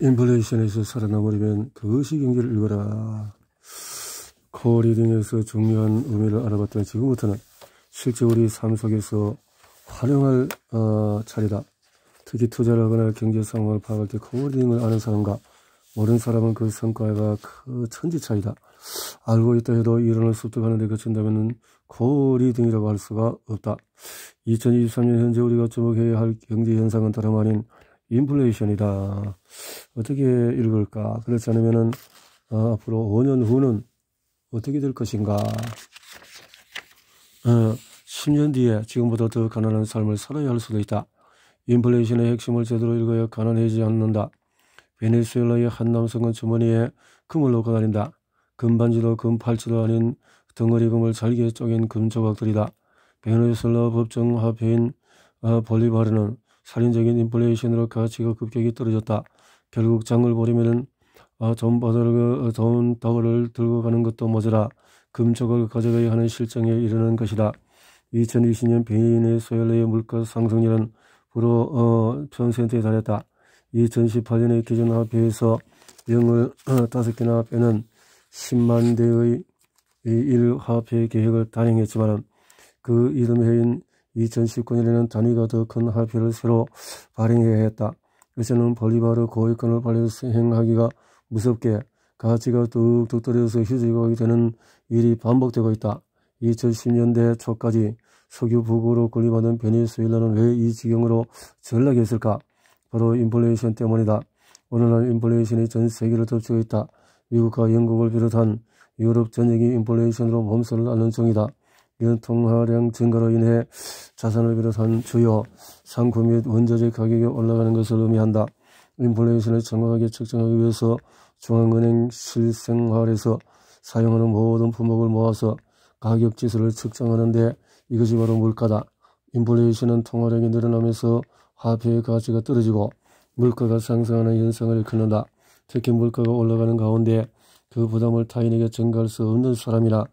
인플레이션에서 살아남으려면 그것이 경기를 읽어라. 코어 리딩에서 중요한 의미를 알아봤더니 지금부터는 실제 우리 삶 속에서 활용할 어, 차례다. 특히 투자를 하거나 경제 상황을 파악할 때 코어 리딩을 아는 사람과 모르는 사람은 그 성과가 그 천지차이다. 알고 있다 해도 이론을 습득하는데 그친다면 코어 리딩이라고 할 수가 없다. 2023년 현재 우리가 주목해야 할 경제 현상은 다름 아닌 인플레이션이다. 어떻게 읽을까? 그렇지 않으면은 어, 앞으로 5년 후는 어떻게 될 것인가? 어, 10년 뒤에 지금보다 더 가난한 삶을 살아야 할 수도 있다. 인플레이션의 핵심을 제대로 읽어야 가난해지지 않는다. 베네수엘라의 한 남성은 주머니에 금을 놓고 다닌다. 금반지도 금팔찌도 아닌 덩어리금을 잘게 쪼갠 금조각들이다. 베네수엘라 법정 화폐인 어, 볼리바르는 살인적인 인플레이션으로 가치가 급격히 떨어졌다. 결국 장을 보려면은 아, 돈 받으러 어, 돈 덕을 들고 가는 것도 모자라 금쪽을 가져가야 하는 실정에 이르는 것이다. 2020년 베네수엘라의 물가 상승률은 무려 어, 센트에 달했다. 2018년의 기준화 비해서 0을 5개나 빼는 10만 대의 1화폐 계획을 단행했지만 그 이듬해인 2019년에는 단위가 더 큰 화폐를 새로 발행해야 했다. 이제는 볼리바르 고위권을발행하기가 무섭게 가치가 뚝뚝 떨어져서 휴지가 되는 일이 반복되고 있다. 2010년대 초까지 석유 부고로 권리받은 베니수엘라는왜 이 지경으로 전락했을까? 바로 인플레이션 때문이다. 오늘날 인플레이션이 전 세계를 덮치고 있다. 미국과 영국을 비롯한 유럽 전역이 인플레이션으로 몸살을 앓는 중이다. 유통화량 증가로 인해 자산을 비롯한 주요 상품 및 원자재 가격이 올라가는 것을 의미한다. 인플레이션을 정확하게 측정하기 위해서 중앙은행 실생활에서 사용하는 모든 품목을 모아서 가격 지수를 측정하는데 이것이 바로 물가다. 인플레이션은 통화량이 늘어나면서 화폐의 가치가 떨어지고 물가가 상승하는 현상을 일컫는다. 특히 물가가 올라가는 가운데 그 부담을 타인에게 전가할 수 없는 사람이라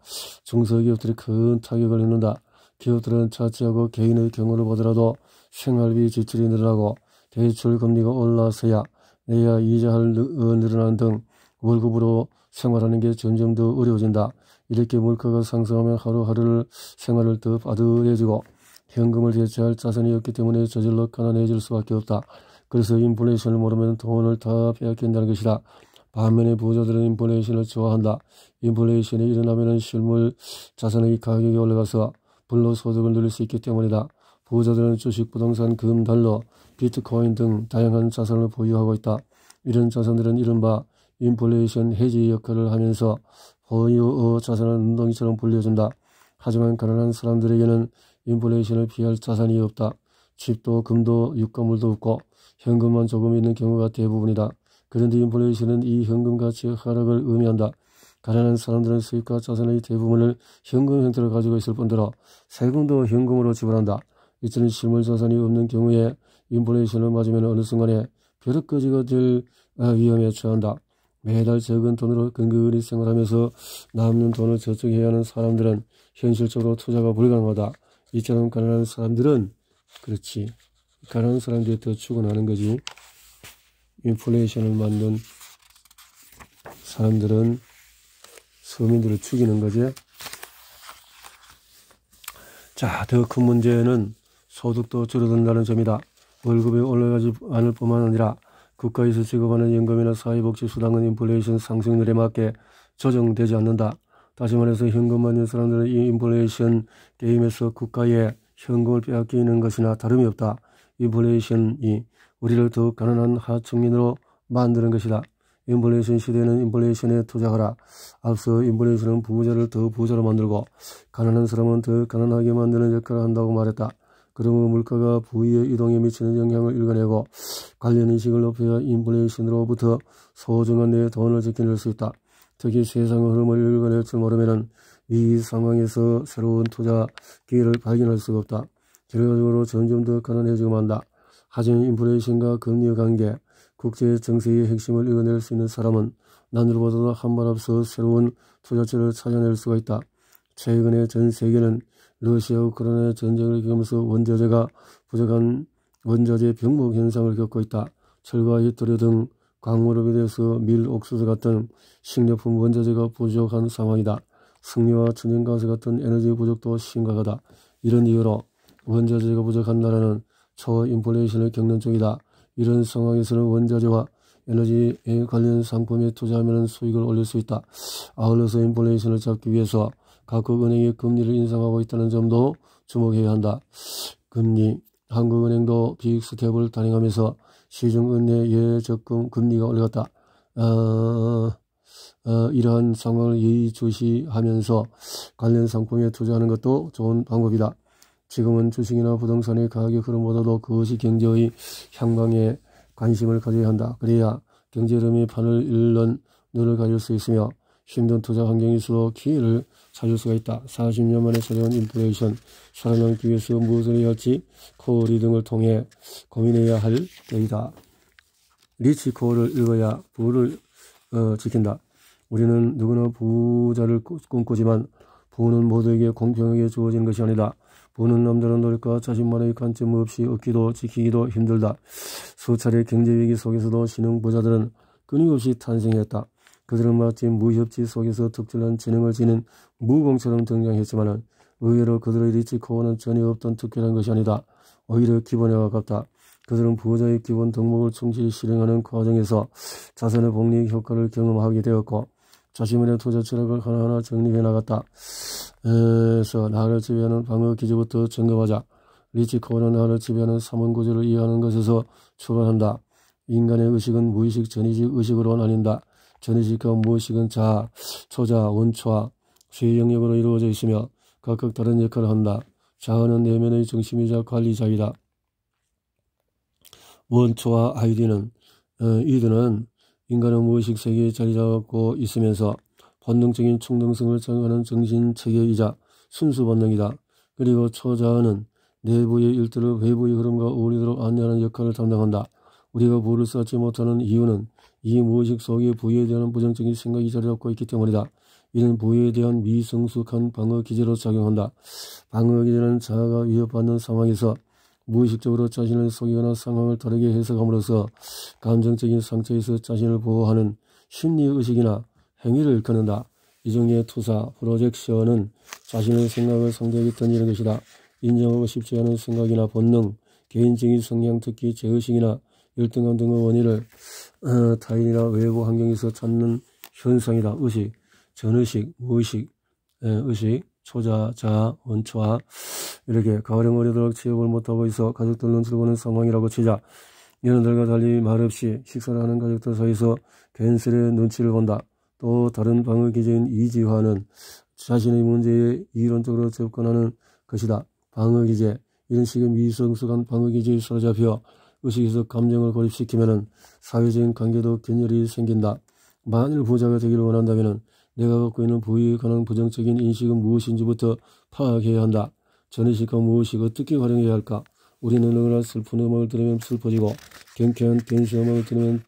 중소기업들이 큰 타격을 입는다. 기업들은 자체하고 개인의 경우를 보더라도 생활비 지출이 늘어나고 대출 금리가 올라서야 내야 이자할 어, 늘어난 등 월급으로 생활하는 게 점점 더 어려워진다. 이렇게 물가가 상승하면 하루하루를 생활을 더빠듯해지고 현금을 대체할 자산이 없기 때문에 저절로 가난해질 수밖에 없다. 그래서 인플레이션을 모르면 돈을 다 빼앗긴다는 것이다. 반면에 부자들은 인플레이션을 좋아한다. 인플레이션이 일어나면 실물 자산의 가격이 올라가서 불로 소득을 늘릴 수 있기 때문이다. 부자들은 주식, 부동산, 금, 달러, 비트코인 등 다양한 자산을 보유하고 있다. 이런 자산들은 이른바 인플레이션 해지 역할을 하면서 보유의 자산을 운동이처럼 불려준다. 하지만 가난한 사람들에게는 인플레이션을 피할 자산이 없다. 집도 금도 유가물도 없고 현금만 조금 있는 경우가 대부분이다. 그런데 인플레이션은 이 현금가치의 하락을 의미한다. 가난한 사람들은 수입과 자산의 대부분을 현금 형태로 가지고 있을 뿐더러 세금도 현금으로 지불한다. 이처럼 실물 자산이 없는 경우에 인플레이션을 맞으면 어느 순간에 벼룩거지가될 아, 위험에 처한다. 매달 적은 돈으로 근근히 생활하면서 남는 돈을 저축해야 하는 사람들은 현실적으로 투자가 불가능하다. 이처럼 가난한 사람들은 그렇지. 가난한 사람들이 더 추구하는 거지. 인플레이션을 만든 사람들은 서민들을 죽이는 거지 자, 더 큰 문제는 소득도 줄어든다는 점이다. 월급이 올라가지 않을 뿐만 아니라 국가에서 지급하는 연금이나 사회복지수당은 인플레이션 상승률에 맞게 조정되지 않는다. 다시 말해서 현금만 있는 사람들은 이 인플레이션 게임에서 국가에 현금을 빼앗기는 것이나 다름이 없다. 인플레이션이 우리를 더욱 가난한 하층민으로 만드는 것이다. 인플레이션 시대에는 인플레이션에 투자하라. 앞서 인플레이션은 부자를 더 부자로 만들고 가난한 사람은 더 가난하게 만드는 역할을 한다고 말했다. 그러므로 물가가 부위의 이동에 미치는 영향을 읽어내고 관련 인식을 높여야 인플레이션으로부터 소중한 내 돈을 지켜낼 수 있다. 특히 세상의 흐름을 읽어낼 줄 모르면 이 상황에서 새로운 투자 기회를 발견할 수가 없다. 결과적으로 점점 더 가난해지고 만다. 하지만 인플레이션과 금리 의 관계, 국제 정세의 핵심을 읽어낼 수 있는 사람은 남들보다도 한 발 앞서 새로운 투자처를 찾아낼 수가 있다. 최근에 전 세계는 러시아 우크라이나 전쟁을 겪으면서 원자재가 부족한 원자재 병목 현상을 겪고 있다. 철과 히토류 등 광물업에 대해서 밀, 옥수수 같은 식료품 원자재가 부족한 상황이다. 승리와 천연가스 같은 에너지 부족도 심각하다. 이런 이유로 원자재가 부족한 나라는 초인플레이션을 겪는 쪽이다. 이런 상황에서는 원자재와 에너지에 관련 상품에 투자하면 수익을 올릴 수 있다. 아울러서 인플레이션을 잡기 위해서 각국 은행이 금리를 인상하고 있다는 점도 주목해야 한다. 금리 한국은행도 비익스텝을 단행하면서 시중은행 예적금 금리가 올라갔다. 어, 어, 이러한 상황을 예의주시하면서 관련 상품에 투자하는 것도 좋은 방법이다. 지금은 주식이나 부동산의 가격이 흐름보다도 그것이 경제의 향방에 관심을 가져야 한다. 그래야 경제 흐름이 판을 잃는 눈을 가질 수 있으며 힘든 투자 환경일수록 기회를 찾을 수가 있다. 40년 만에 찾아온 인플레이션, 살아남기 위해서 무엇을 해야 할지 코어 리딩을 통해 고민해야 할 때이다. 리치 코어를 읽어야 부를 어, 지킨다. 우리는 누구나 부자를 꿈꾸지만 부는 모두에게 공평하게 주어지는 것이 아니다. 부는 남들은 노력과 자신만의 관점 없이 얻기도 지키기도 힘들다. 수차례 경제위기 속에서도 신흥부자들은 끊임없이 탄생했다. 그들은 마치 무협지 속에서 특출난 지능을 지닌 무공처럼 등장했지만 의외로 그들의 리치코어는 전혀 없던 특별한 것이 아니다. 오히려 기본에 가깝다. 그들은 부자의 기본 덕목을 충실히 실행하는 과정에서 자산의 복리 효과를 경험하게 되었고 자신만의 투자 철학을 하나하나 정리해 나갔다. 에서 나를 지배하는 방어 기제부터 점검하자. 리치 코어는 나를 지배하는 삼원 구조를 이해하는 것에서 출발한다. 인간의 의식은 무의식 전의식 의식으로 나뉜다. 전의식과 무의식은 자 초자, 원초와 수의 영역으로 이루어져 있으며 각각 다른 역할을 한다. 자아는 내면의 중심이자 관리자이다. 원초와 아이디는 어, 이드는 인간은 무의식 세계에 자리 잡고 있으면서 본능적인 충동성을 작용하는 정신체계이자 순수 본능이다. 그리고 초자아는 내부의 일들을 외부의 흐름과 어울리도록 안내하는 역할을 담당한다. 우리가 부를 쌓지 못하는 이유는 이 무의식 속에 부위에 대한 부정적인 생각이 자리 잡고 있기 때문이다. 이는 부위에 대한 미성숙한 방어 기제로 작용한다. 방어 기제는 자아가 위협받는 상황에서 무의식적으로 자신을 속이거나 상황을 다르게 해석함으로써 감정적인 상처에서 자신을 보호하는 심리의식이나 행위를 거는다. 이 종류의 투사, 프로젝션은 자신의 생각을 상대에게 던지는 것이다. 인정하고 싶지 않은 생각이나 본능, 개인적인 성향, 특히 제의식이나 열등감 등의 원인을 어, 타인이나 외부 환경에서 찾는 현상이다. 의식, 전의식, 무의식, 에, 예, 의식, 초자, 자, 원초와 이렇게 가을에 머리도록 취업을 못하고 있어 가족들은 즐거는 상황이라고 치자. 연인들과 달리 말없이 식사를 하는 가족들 사이에서 괜스레 눈치를 본다. 또 다른 방어 기제인 이지화는 자신의 문제에 이론적으로 접근하는 것이다. 방어 기제 이런 식의 미성숙한 방어 기제에 사로잡혀 의식에서 감정을 고립시키면 사회적인 관계도 균열이 생긴다. 만일 부자가 되기를 원한다면은 내가 갖고 있는 부위에 관한 부정적인 인식은 무엇인지부터 파악해야 한다. 전의식과 무의식 어떻게 활용해야 할까? 우리는 어느 슬픈 음악을 들으면 슬퍼지고 경쾌한 댄스 음악을 들으면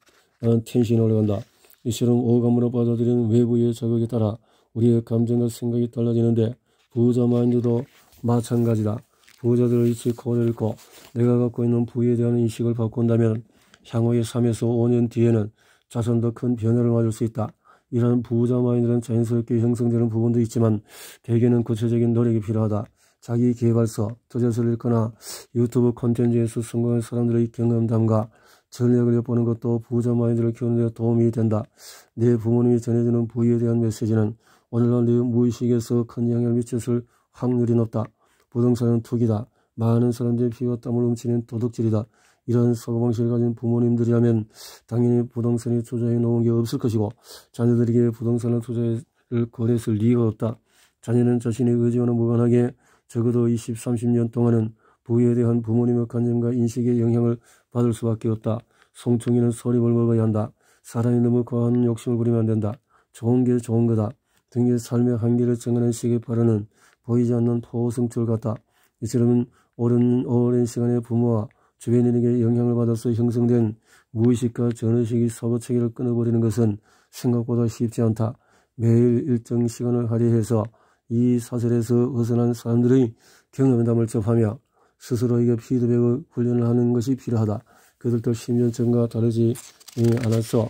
텐션이 올라간다. 이처럼 오감으로 받아들이는 외부의 자극에 따라 우리의 감정과 생각이 달라지는데 부자 마인드도 마찬가지다. 부자들의 이치 코드를 읽고 내가 갖고 있는 부에 대한 인식을 바꾼다면 향후의 3에서 5년 뒤에는 자선도큰 변화를 맞을 수 있다. 이러한 부자 마인드는 자연스럽게 형성되는 부분도 있지만 대개는 구체적인 노력이 필요하다. 자기 개발서, 저자서를 읽거나 유튜브 컨텐츠에서 성공한 사람들의 경험담과 전략을 엿보는 것도 부자 마인드를 키우는 데 도움이 된다. 내 부모님이 전해주는 부위에 대한 메시지는 오늘날 내 무의식에서 큰 영향을 미쳤을 확률이 높다. 부동산은 투기다. 많은 사람들의 피와 땀을 훔치는 도둑질이다. 이런 소방실을 가진 부모님들이라면 당연히 부동산에 투자해 놓은 게 없을 것이고 자녀들에게 부동산을 투자를 권했을 리가 없다. 자녀는 자신의 의지와는 무관하게 적어도 20, 30년 동안은 부에 위 대한 부모님의 관념과 인식의 영향을 받을 수밖에 없다. 송충이는 소립을 먹어야 한다. 사람이 너무 과한 욕심을 부리면 안 된다. 좋은 게 좋은 거다. 등의 삶의 한계를 정하는 시기의 발언은 보이지 않는 포승줄 같다. 이처럼 오랜, 오랜 시간에 부모와 주변인에게 영향을 받아서 형성된 무의식과 전의식이 서거체계를 끊어버리는 것은 생각보다 쉽지 않다. 매일 일정 시간을 할애해서 이 사설에서 벗어난 사람들의 경험담을 접하며 스스로에게 피드백을 훈련을 하는 것이 필요하다. 그들도 10년 전과 다르지 않았어.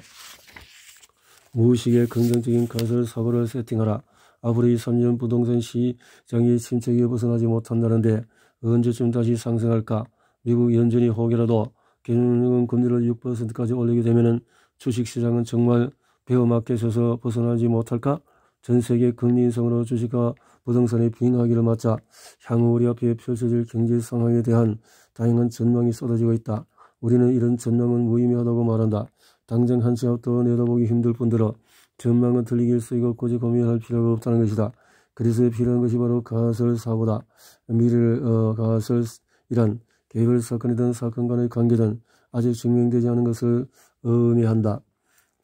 무의식의 긍정적인 가설 사고를 세팅하라. 앞으로 의 3년 부동산 시장이 침체기에 벗어나지 못한다는데 언제쯤 다시 상승할까? 미국 연준이 혹이라도 개념은 금리를 6%까지 올리게 되면 주식시장은 정말 배어맞게에서 벗어나지 못할까? 전 세계 금리 인상으로 주식과 부동산의 빙하기를 맞자 향후 우리 앞에 펼쳐질 경제 상황에 대한 다양한 전망이 쏟아지고 있다. 우리는 이런 전망은 무의미하다고 말한다. 당장 한참 앞도 내다보기 힘들 뿐더러 전망은 틀리길 수이고 굳이 고민할 필요가 없다는 것이다. 그래서 필요한 것이 바로 가설사보다 미래를 어, 가설이란 개별 사건이든 사건 간의 관계든 아직 증명되지 않은 것을 의미한다.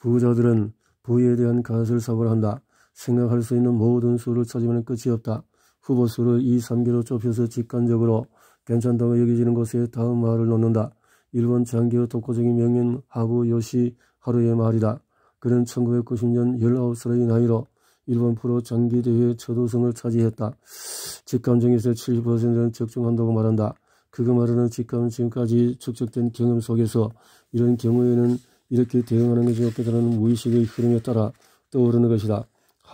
부자들은 부에 대한 가설사고를 한다. 생각할 수 있는 모든 수를 찾으면 끝이 없다. 후보 수를 2, 3개로 좁혀서 직관적으로 괜찮다고 여겨지는 것에 다음 말을 놓는다 일본 장기의 독보적인 명인 하부 요시 하루의 말이다. 그는 1990년 19살의 나이로 일본 프로 장기대회 첫 우승을 차지했다. 직감 중에서 70%는 적중한다고 말한다. 그가 말하는 직감은 지금까지 축적된 경험 속에서 이런 경우에는 이렇게 대응하는 것이 없겠다는 무의식의 흐름에 따라 떠오르는 것이다.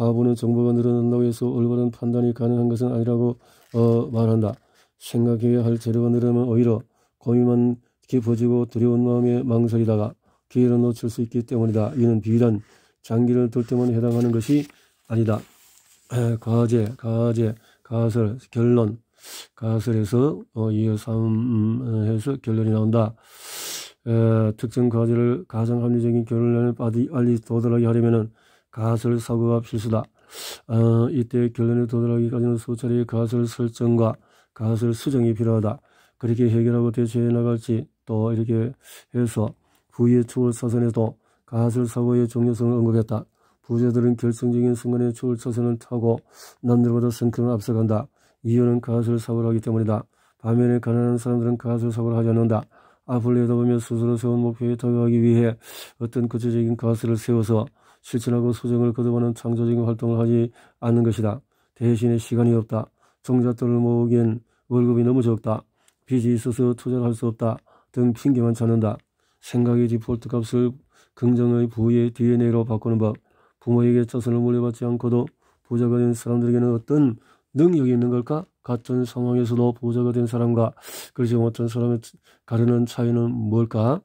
하부는 정보가 늘어난다고 해서 올바른 판단이 가능한 것은 아니라고 어, 말한다. 생각해야 할 재료가 늘어나면 오히려 고민만 깊어지고 두려운 마음에 망설이다가 기회를 놓칠 수 있기 때문이다. 이는 비단 장기를 둘 때만 해당하는 것이 아니다. 과제, 과제, 가설, 결론, 가설에서 어, 이어 삼해서 음, 결론이 나온다. 에, 특정 과제를 가장 합리적인 결론에 빨리 도달하게 하려면은 가설 사고가필수다 어, 이때 결론에 도달하기까지는 수차례의 갓을 설정과 가설 수정이 필요하다. 그렇게 해결하고 대처해 나갈지 또 이렇게 해서 후의 추월 사선에도 가설 사고의 중요성을 언급했다. 부자들은 결정적인 순간에 추월 차선을 타고 남들보다 성큼을 앞서간다. 이유는 가설 사고를 하기 때문이다. 반면에 가난한 사람들은 가설 사고를 하지 않는다. 앞을 내다보며 스스로 세운 목표에 다가가기 위해 어떤 구체적인 가설을 세워서 실천하고 소정을 거듭하는 창조적인 활동을 하지 않는 것이다. 대신에 시간이 없다. 종잣돈을 모으기엔 월급이 너무 적다. 빚이 있어서 투자를 할 수 없다. 등 핑계만 찾는다. 생각의 디폴트 값을 긍정의 부의 DNA로 바꾸는 법. 부모에게 자산을 물려받지 않고도 부자가 된 사람들에게는 어떤 능력이 있는 걸까? 같은 상황에서도 부자가 된 사람과 그러지 못한 사람의 가르는 차이는 뭘까?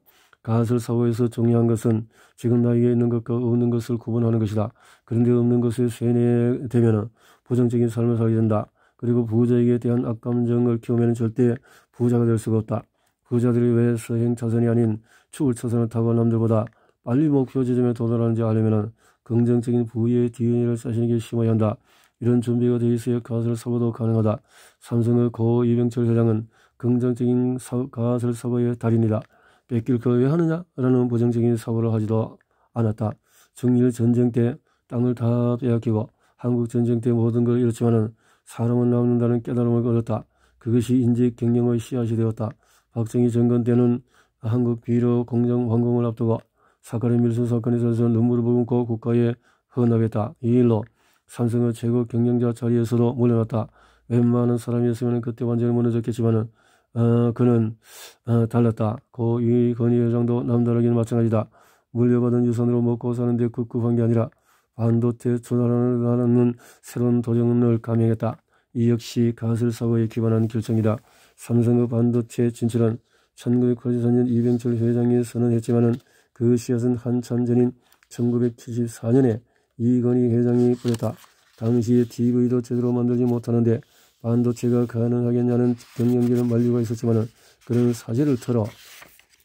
가설 사고에서 중요한 것은 지금 나에게 있는 것과 없는 것을 구분하는 것이다. 그런데 없는 것에 세뇌되면 부정적인 삶을 살게 된다. 그리고 부자에게 대한 악감정을 키우면 절대 부자가 될 수가 없다. 부자들이 왜 서행차선이 아닌 추울차선을 타고 남들보다 빨리 목표 뭐 지점에 도달하는지 알려면 긍정적인 부의 DNA를 자시는게 심어야 한다. 이런 준비가 되어 있어야 가설 사고도 가능하다. 삼성의 고 이병철 회장은 긍정적인 사, 가설 사고의 달인이다. 뺏길 거 왜하느냐라는 부정적인 사고를 하지도 않았다. 정일 전쟁 때 땅을 다 빼앗기고 한국 전쟁 때 모든 걸 잃었지만은 사람은 남는다는 깨달음을 얻었다. 그것이 인지 경영의 씨앗이 되었다. 박정희 정권 때는 한국 비로 공정 완공을 앞두고 사카리 밀수 사건에 대해서 눈물을 보금고 국가에 헌납했다. 이 일로 삼성의 최고 경영자 자리에서도 물러났다. 웬만한 사람이었으면 그때 완전히 무너졌겠지만은 어, 그는 어, 달랐다. 고위 건의회장도 남다르기는 마찬가지다. 물려받은 유산으로 먹고 사는데 급급한 게 아니라 반도체 전환하는 새로운 도전을 감행했다. 이 역시 가설 사고에 기반한 결정이다. 삼성의 반도체 진출은 1984년 이병철 회장이 선언했지만은 그 씨앗은 한참 전인 1974년에 이건희 회장이 뿌렸다. 당시에 TV도 제대로 만들지 못하는데 반도체가 가능하겠냐는 경영기는 말리고 있었지만 그런 사실을 틀어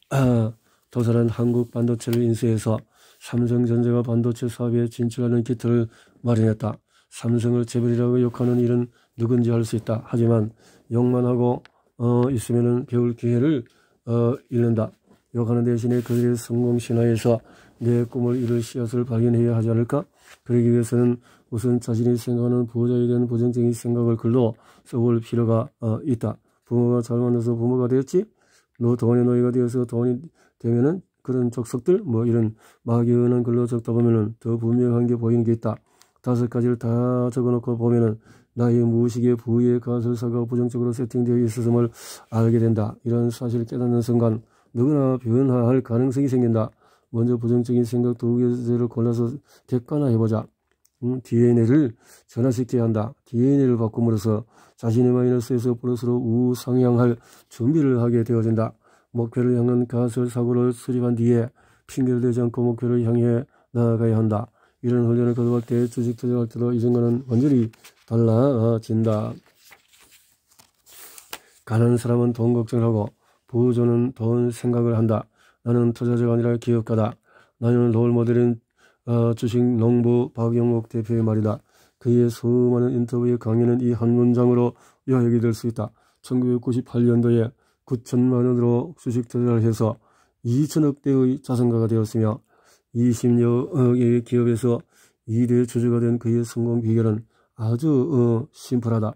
아, 도산한 한국 반도체를 인수해서 삼성전자가 반도체 사업에 진출하는 기틀을 마련했다. 삼성을 재벌이라고 욕하는 일은 누군지 알 수 있다. 하지만 욕만 하고 어, 있으면 배울 기회를 어, 잃는다. 욕하는 대신에 그들의 성공 신화에서 내 꿈을 이룰 씨앗을 발견해야 하지 않을까? 그러기 위해서는 우선 자신이 생각하는 부호자에 대한 부정적인 생각을 글로 써볼 필요가 어, 있다. 부모가 잘 만나서 부모가 되었지, 너동의 노예가 되어서 돈이 되면은 그런 적석들, 뭐 이런 막연한 글로 적다 보면은 더 분명한 게 보이는 게 있다. 다섯 가지를 다 적어놓고 보면은 나의 무의식의 부위의 가설사가 부정적으로 세팅되어 있어음을 알게 된다. 이런 사실을 깨닫는 순간 누구나 변화할 가능성이 생긴다. 먼저 부정적인 생각 도구제를 골라서 객관나해보자 음, DNA를 전환시켜야 한다. DNA를 바꿈으로써 자신의 마이너스에서 플러스로 우상향할 준비를 하게 되어진다. 목표를 향한 가설 사고를 수립한 뒤에 핑계를 대지 않고 목표를 향해 나아가야 한다. 이런 훈련을 거듭할 때 주식 투자할 때도 이전과는 완전히 달라진다. 가난한 사람은 돈 걱정을 하고 부조는 돈 생각을 한다. 나는 투자자가 아니라 기업가다. 나는 롤모델인 어, 주식 농부 박영옥 대표의 말이다. 그의 수많은 인터뷰의 강연은이한 문장으로 요약이 될 수 있다. 1998년도에 9천만 원으로 주식 투자를 해서 2천억대의 자산가가 되었으며 20여의 기업에서 2대 주주가 된 그의 성공 비결은 아주 어, 심플하다.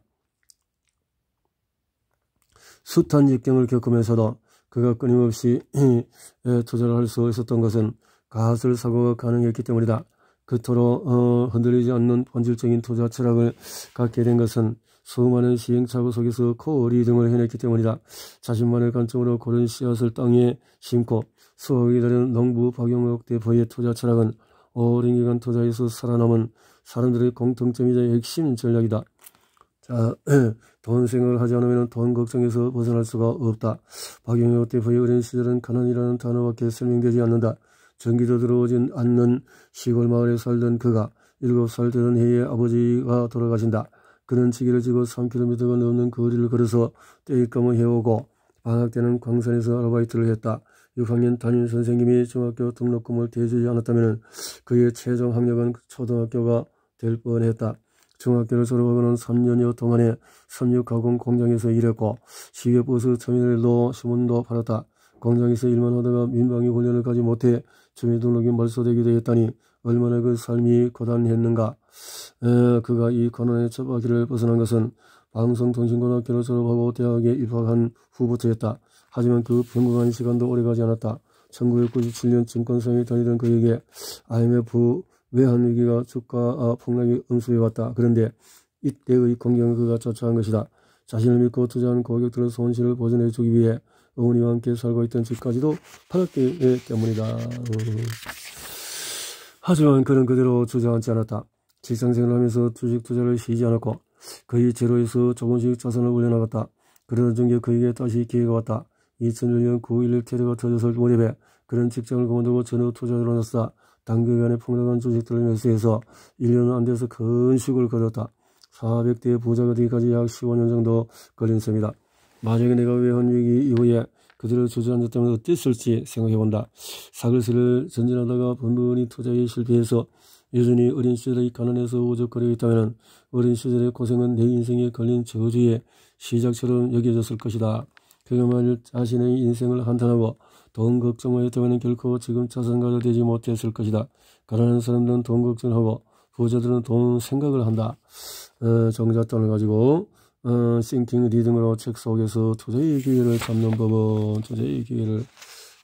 숱한역경을 겪으면서도 그가 끊임없이 조절할 수 있었던 것은 가설 사고가 가능했기 때문이다. 그토록 어, 흔들리지 않는 본질적인 투자 철학을 갖게 된 것은 수많은 시행착오 속에서 코어리 등을 해냈기 때문이다. 자신만의 관점으로 고른 씨앗을 땅에 심고 수억이 다른 농부 박영욱 대포의 투자 철학은 오랜 기간 투자에서 살아남은 사람들의 공통점이자 핵심 전략이다. 자, 돈 생각을 하지 않으면 돈 걱정에서 벗어날 수가 없다. 박영혁 대표의 어린 시절은 가난이라는 단어밖에 설명되지 않는다. 전기도 들어오진 않는 시골 마을에 살던 그가 일곱 살되는 해에 아버지가 돌아가신다. 그는 지게를 지고 3km가 넘는 거리를 걸어서 떼일감을 해오고 방학 때는 광산에서 아르바이트를 했다. 6학년 담임 선생님이 중학교 등록금을 대주지 않았다면 그의 최종 학력은 초등학교가 될 뻔했다. 중학교를 졸업하고는 3년여 동안에 삼육가공 공장에서 일했고 시외버스 터미널도 신문도 팔았다. 공장에서 일만 하다가 민방위 훈련을 가지 못해 주민등록이 말소되기도 했다니 얼마나 그 삶이 고단했는가. 에, 그가 이 고난의 처박퀴를 벗어난 것은 방송통신고등학교를 졸업하고 대학에 입학한 후부터였다. 하지만 그 평범한 시간도 오래가지 않았다. 1997년 증권상에 다니던 그에게 IMF 왜 한위기가 주가 아, 폭락이 응수해 왔다. 그런데 이때의 공격을 그가 처처한 것이다. 자신을 믿고 투자한 고객들의 손실을 보전해 주기 위해 어머니와 함께 살고 있던 집까지도 팔았기 때문이다. 하지만 그는 그대로 주저앉지 않았다. 직장생활 하면서 주식 투자를 쉬지 않았고 거의 제로에서 조금씩 자산을 올려나갔다. 그러던 중에 그에게 다시 기회가 왔다. 2001년 9.11 테러가 터졌을 무렵에 그런 직장을 그만두고 전후 투자를 나섰다. 당교위원회 폭락한 조직들을 매수해서 1년 안 돼서 근식을 거뒀다. 400대의 부자가 되기까지 약 15년 정도 걸린 셈이다. 만약에 내가 외환위기 이후에 그들을 주저앉았다면 어땠을지 생각해본다. 사글세를 전진하다가 번번이 투자에 실패해서 여전히 어린 시절의 가난에서 오적거려 리 있다면 어린 시절의 고생은 내 인생에 걸린 저주의 시작처럼 여겨졌을 것이다. 그가 만일 자신의 인생을 한탄하고 돈 걱정하여 태우 결코 지금 자산가가 되지 못했을 것이다. 가난한 사람들은 돈 걱정하고 부자들은 돈 생각을 한다. 어, 정자돈을 가지고 싱킹 어, 리듬으로책 속에서 투자의 기회를 잡는 법은 투자의 기회를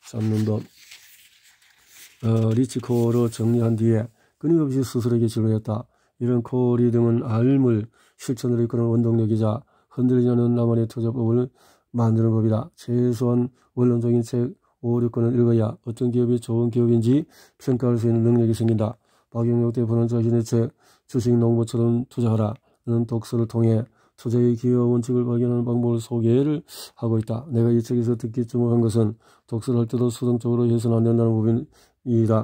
잡는 법. 어, 리치코어로 정리한 뒤에 끊임없이 스스로에게 진로했다. 이런 코어 리딩은 알물 실천으로 이끄는 원동력이자 흔들리지 않은 나만의 투자법을 만드는 법이다. 최소한 원론적인 책 5, 6권을 읽어야 어떤 기업이 좋은 기업인지 평가할 수 있는 능력이 생긴다. 박영혁 대표는 자신의 책 주식 농부처럼 투자하라. 는 독서를 통해 투자의 기여 원칙을 발견하는 방법을 소개를 하고 있다. 내가 이 책에서 듣기 주목한 것은 독서를 할 때도 수동적으로 해서는 안 된다는 부분이다.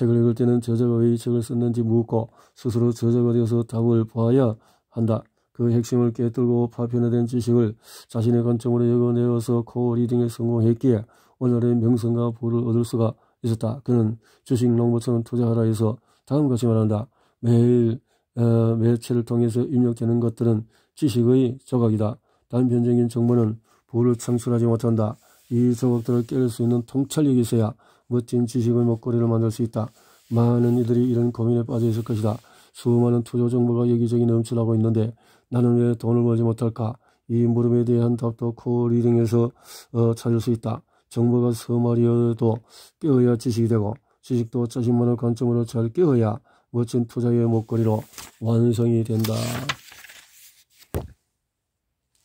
책을 읽을 때는 저자가 왜 이 책을 썼는지 묻고 스스로 저자가 되어서 답을 보아야 한다. 그 핵심을 깨뜨고 파편화된 지식을 자신의 관점으로 여겨내어서 코어 리딩에 성공했기에 오늘의 명성과 부를 얻을 수가 있었다. 그는 주식 농부처럼 투자하라 해서 다음과 같이 말한다. 매일 어, 매체를 통해서 입력되는 것들은 지식의 조각이다. 단편적인 정보는 부를 창출하지 못한다. 이 조각들을 깨릴 수 있는 통찰력이 있어야 멋진 지식의 목걸이를 만들 수 있다. 많은 이들이 이런 고민에 빠져 있을 것이다. 수많은 투자 정보가 여기저기 넘쳐나고 있는데 나는 왜 돈을 벌지 못할까? 이 물음에 대한 답도 코리딩에서 어, 찾을 수 있다. 정보가 서말이어도 깨어야 지식이 되고 지식도 자신만의 관점으로 잘 깨어야 멋진 투자의 목걸이로 완성이 된다.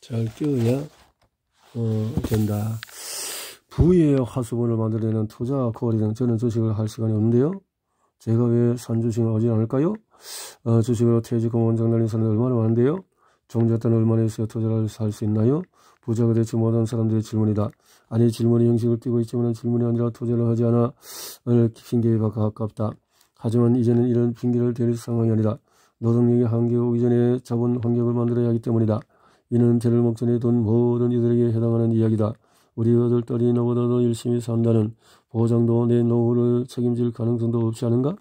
잘 깨어야 어, 된다. 부의 화수분을 만들어내는 투자 거리는 저는 주식을 할 시간이 없는데요. 제가 왜산 주식을 하지 않을까요? 어, 주식으로 퇴직금 원장 날린 사람들 얼마나 많은데요. 종자단 얼마나 있어야 투자를 할 수 있나요? 부자가 되지 못한 사람들의 질문이다. 아니 질문의 형식을 띠고 있지만 질문이 아니라 토제를 하지 않아 을 핑계에 가깝다. 하지만 이제는 이런 핑계를 대릴 상황이 아니다. 노동력이 한계 오기 전에 자본 환경을 만들어야 하기 때문이다. 이는 죄를 목전에 둔 모든 이들에게 해당하는 이야기다. 우리 아들 딸이 너보다 도 열심히 산다는 보장도 내 노후를 책임질 가능성도 없지 않은가?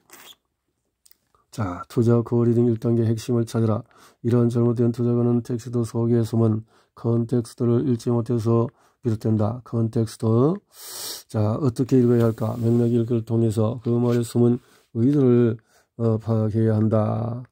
자, 투자 거리 등 1단계 핵심을 찾으라. 이러한 잘못된 투자가는 택시도 소개해서만 컨텍스트를 읽지 못해서 비롯된다. 컨텍스트. 자, 어떻게 읽어야 할까? 맥락 읽기를 통해서 그 말에 숨은 의도를 어, 파악해야 한다.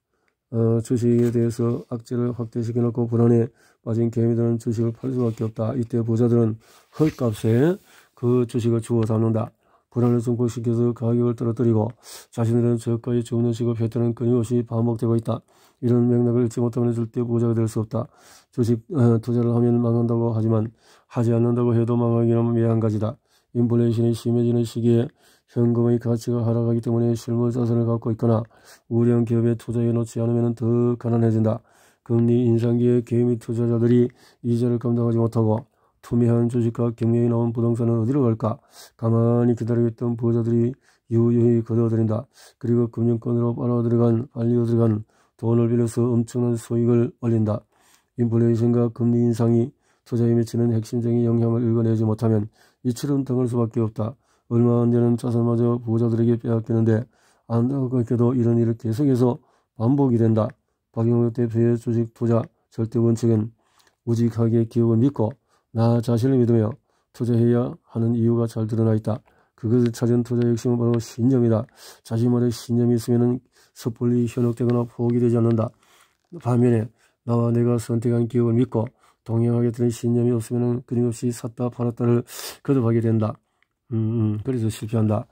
어, 주식에 대해서 악재를 확대시켜놓고 불안에 빠진 개미들은 주식을 팔 수밖에 없다. 이때 부자들은 헐값에 그 주식을 주워 담는다. 불안을 증폭시켜서 가격을 떨어뜨리고 자신들은 저가에 주문을 지급했다는 끊임없이 반복되고 있다. 이런 맥락을 잃지 못하면 절대 부자가 될 수 없다. 주식 어, 투자를 하면 망한다고 하지만 하지 않는다고 해도 망하기는 매한가지다. 인플레이션이 심해지는 시기에 현금의 가치가 하락하기 때문에 실물 자산을 갖고 있거나 우량 기업에 투자해 놓지 않으면 더 가난해진다. 금리 인상기에 개미 투자자들이 이자를 감당하지 못하고 투명한 주식과 경매이 나온 부동산은 어디로 갈까? 가만히 기다리고있던 부자들이 유유히 걷어들인다. 그리고 금융권으로 빨아들여간, 빨려들어간 돈을 빌려서 엄청난 수익을 올린다. 인플레이션과 금리 인상이 투자에 미치는 핵심적인 영향을 읽어내지 못하면 이처럼 당할 수밖에 없다. 얼마 안 되는 자산마저 부자들에게 빼앗기는데 안타깝게도 이런 일을 계속해서 반복이 된다. 박영욱 대표의 주식 투자 절대 원칙은 우직하게 기업을 믿고 나 자신을 믿으며 투자해야 하는 이유가 잘 드러나 있다. 그것을 찾은 투자 의 핵심은 바로 신념이다. 자신만의 신념이 있으면 섣불리 현혹되거나 포기되지 않는다. 반면에 나와 내가 선택한 기업을 믿고 동행하게 되는 신념이 없으면 끊임없이 샀다 팔았다를 거듭하게 된다. 음, 음. 그래서 실패한다.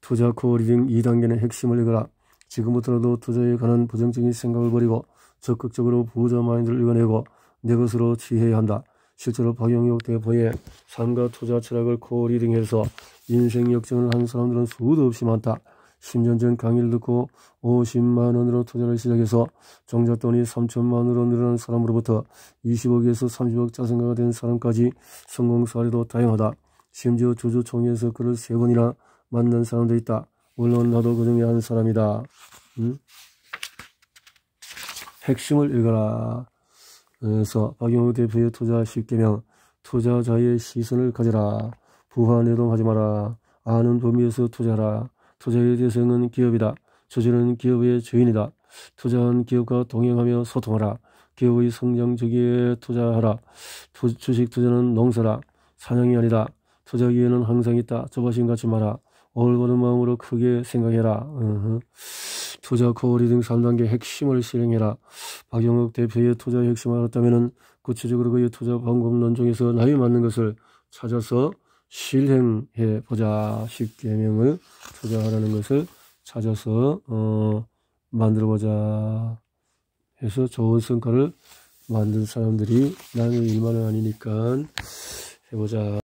투자 코어리딩 2단계는 핵심을 읽어라. 지금부터라도 투자에 관한 부정적인 생각을 버리고 적극적으로 부자 마인드를 읽어내고 내 것으로 취해야 한다. 실제로 박영혁 대포의 삶과 투자 철학을 코리딩해서 인생 역전을 한 사람들은 수도 없이 많다. 10년 전 강의를 듣고 50만 원으로 투자를 시작해서 종잣돈이 3천만 원으로 늘어난 사람으로부터 20억에서 30억 자산가가 된 사람까지 성공 사례도 다양하다. 심지어 주주총회에서 그를 세 번이나 만난 사람도 있다. 물론 나도 그 중에 한 사람이다. 응? 음? 핵심을 읽어라. 그래서 박영우 대표의 투자 쉽게명 투자자의 시선을 가져라. 부화내동하지 마라. 아는 범위에서 투자하라. 투자의 대상은 기업이다. 주주는 기업의 주인이다. 투자한 기업과 동행하며 소통하라. 기업의 성장주기에 투자하라. 투, 주식 투자는 농사라. 사냥이 아니다. 투자 기회는 항상 있다. 조바심 갖지 마라. 올바른 마음으로 크게 생각해라. 으흠. 투자 커버리 등 3단계 핵심을 실행해라. 박영욱 대표의 투자의 핵심을 알았다면 구체적으로 그의 투자 방법론 중에서 나에 맞는 것을 찾아서 실행해 보자. 십계명을 투자하라는 것을 찾아서 어, 만들어 보자. 해서 좋은 성과를 만든 사람들이 나는 일만은 아니니까 해보자.